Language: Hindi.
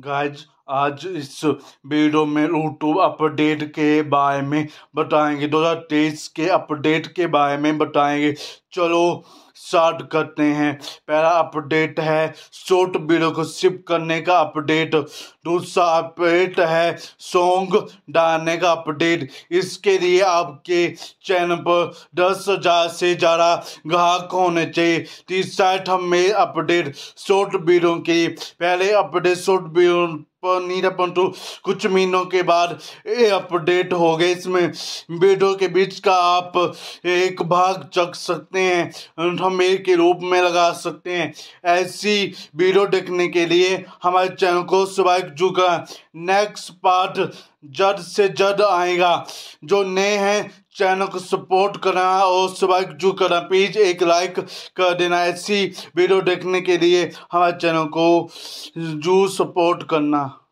guides आज इस वीडियो में यूट्यूब अपडेट के बारे में बताएंगे 2023 के अपडेट के बारे में बताएंगे चलो स्टार्ट करते हैं पहला अपडेट है शॉर्ट वीडियो को शिप करने का अपडेट दूसरा अपडेट है सॉन्ग डालने का अपडेट इसके लिए आपके चैनल पर दस हजार से ज़्यादा ग्राहक होने चाहिए तीसरा हमें अपडेट शॉर्ट वीडियो के पहले update short video Nirav Pantu तो कुछ महीनों के बाद ये अपडेट हो गए इसमें बेडों के बीच का आप एक भाग चख सकते हैं हमें के रूप में लगा सकते हैं ऐसी वीडियो देखने के लिए हमारे चैनल को सुबह जू नेक्स्ट पार्ट जड से जड आएगा जो नए हैं चैनल को सपोर्ट करना और सब्सक्राइब जो करना प्लीज़ एक लाइक कर देना ऐसी वीडियो देखने के लिए हमारे चैनल को जू सपोर्ट करना